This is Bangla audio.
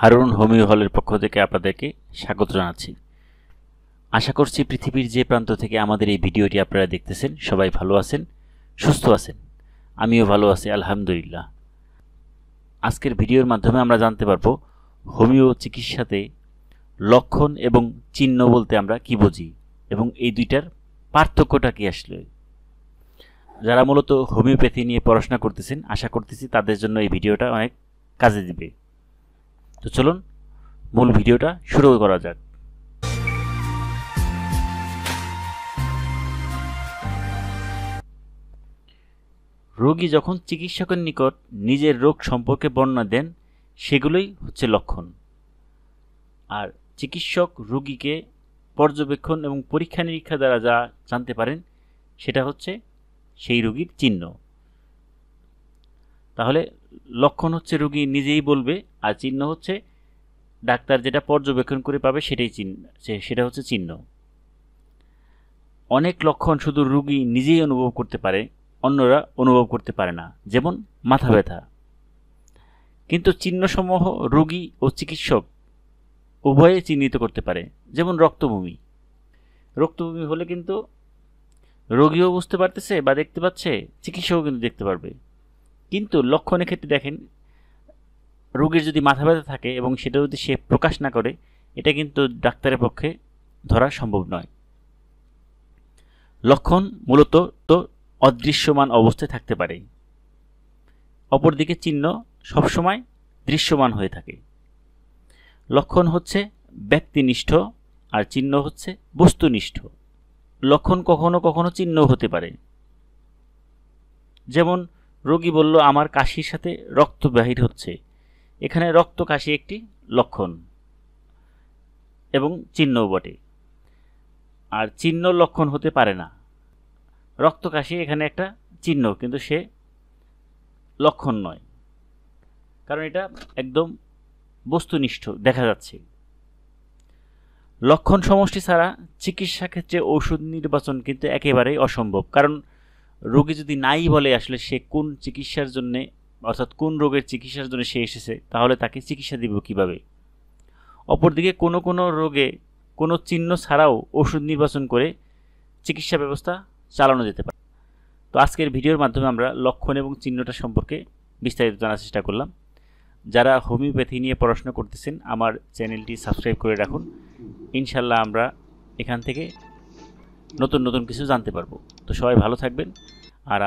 হারুন হোমিও হলের পক্ষ থেকে আপনাদেরকে স্বাগত জানাচ্ছি আশা করছি পৃথিবীর যে প্রান্ত থেকে আমাদের এই ভিডিওটি আপনারা দেখতেছেন সবাই ভালো আছেন সুস্থ আছেন আমিও ভালো আছি আলহামদুলিল্লাহ আজকের ভিডিওর মাধ্যমে আমরা জানতে পারবো হোমিও চিকিৎসাতে লক্ষণ এবং চিহ্ন বলতে আমরা কি বুঝি এবং এই দুইটার পার্থক্যটা কি আসলে যারা মূলত হোমিওপ্যাথি নিয়ে পড়াশোনা করতেছেন আশা করতেছি তাদের জন্য এই ভিডিওটা অনেক কাজে দিবে তো চলুন মূল ভিডিওটা শুরু করা যাক রোগী যখন চিকিৎসকের নিকট নিজের রোগ সম্পর্কে বর্ণনা দেন সেগুলোই হচ্ছে লক্ষণ আর চিকিৎসক রোগীকে পর্যবেক্ষণ এবং পরীক্ষা নিরীক্ষা দ্বারা যা জানতে পারেন সেটা হচ্ছে সেই রোগীর চিহ্ন তাহলে লক্ষণ হচ্ছে রোগী নিজেই বলবে আর চিহ্ন হচ্ছে ডাক্তার যেটা পর্যবেক্ষণ করে পাবে সেটাই চিহ্ন সেটা হচ্ছে চিহ্ন অনেক লক্ষণ শুধু রুগী নিজেই অনুভব করতে পারে অন্যরা অনুভব করতে পারে না যেমন মাথা ব্যথা কিন্তু চিহ্নসমূহ রোগী ও চিকিৎসক উভয়ে চিহ্নিত করতে পারে যেমন রক্তভূমি রক্তভূমি হলে কিন্তু রোগীও বুঝতে পারতেছে বা দেখতে পাচ্ছে চিকিৎসকও কিন্তু দেখতে পারবে কিন্তু লক্ষণের ক্ষেত্রে দেখেন রোগীর যদি মাথা ব্যথা থাকে এবং সেটা যদি সে প্রকাশ না করে এটা কিন্তু ডাক্তারের পক্ষে ধরা সম্ভব নয় লক্ষণ মূলত তো অদৃশ্যমান অবস্থায় থাকতে পারে অপরদিকে চিহ্ন সবসময় দৃশ্যমান হয়ে থাকে লক্ষণ হচ্ছে ব্যক্তিনিষ্ঠ আর চিহ্ন হচ্ছে বস্তুনিষ্ঠ লক্ষণ কখনো কখনো চিহ্ন হতে পারে যেমন রোগী বলল আমার কাশির সাথে রক্ত বাহির হচ্ছে এখানে রক্ত কাশি একটি লক্ষণ এবং চিহ্নও বটে আর চিহ্ন লক্ষণ হতে পারে না রক্ত কাশি এখানে একটা চিহ্ন কিন্তু সে লক্ষণ নয় কারণ এটা একদম বস্তুনিষ্ঠ দেখা যাচ্ছে লক্ষণ সমষ্টি ছাড়া চিকিৎসা ক্ষেত্রে ঔষধ নির্বাচন কিন্তু একেবারেই অসম্ভব কারণ রোগী যদি নাই বলে আসলে সে কোন চিকিৎসার জন্যে অর্থাৎ কোন রোগের চিকিৎসার জন্য সে এসেছে তাহলে তাকে চিকিৎসা দিব কিভাবে অপরদিকে কোনো কোনো রোগে কোনো চিহ্ন ছাড়াও ওষুধ নির্বাচন করে চিকিৎসা ব্যবস্থা চালানো যেতে পারে তো আজকের ভিডিওর মাধ্যমে আমরা লক্ষণ এবং চিহ্নটা সম্পর্কে বিস্তারিত জানার চেষ্টা করলাম যারা হোমিওপ্যাথি নিয়ে পড়াশোনা করতেছেন আমার চ্যানেলটি সাবস্ক্রাইব করে রাখুন ইনশাল্লাহ আমরা এখান থেকে নতুন নতুন কিছু জানতে পারবো তো সবাই ভালো থাকবেন আর